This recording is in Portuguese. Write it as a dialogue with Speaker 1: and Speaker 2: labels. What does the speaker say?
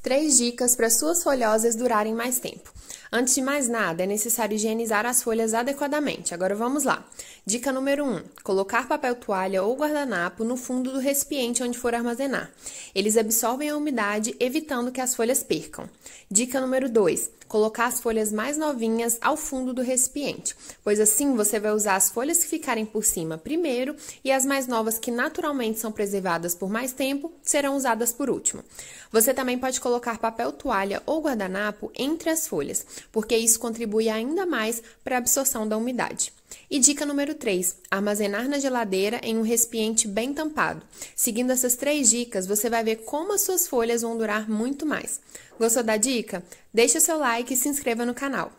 Speaker 1: Três dicas para suas folhosas durarem mais tempo. Antes de mais nada, é necessário higienizar as folhas adequadamente. Agora vamos lá. Dica número 1: um, colocar papel toalha ou guardanapo no fundo do recipiente onde for armazenar. Eles absorvem a umidade, evitando que as folhas percam. Dica número 2: colocar as folhas mais novinhas ao fundo do recipiente, pois assim você vai usar as folhas que ficarem por cima primeiro e as mais novas que naturalmente são preservadas por mais tempo serão usadas por último. Você também pode colocar papel toalha ou guardanapo entre as folhas, porque isso contribui ainda mais para a absorção da umidade. E dica número 3: armazenar na geladeira em um recipiente bem tampado. Seguindo essas três dicas, você vai ver como as suas folhas vão durar muito mais. Gostou da dica? Deixe o seu like e se inscreva no canal.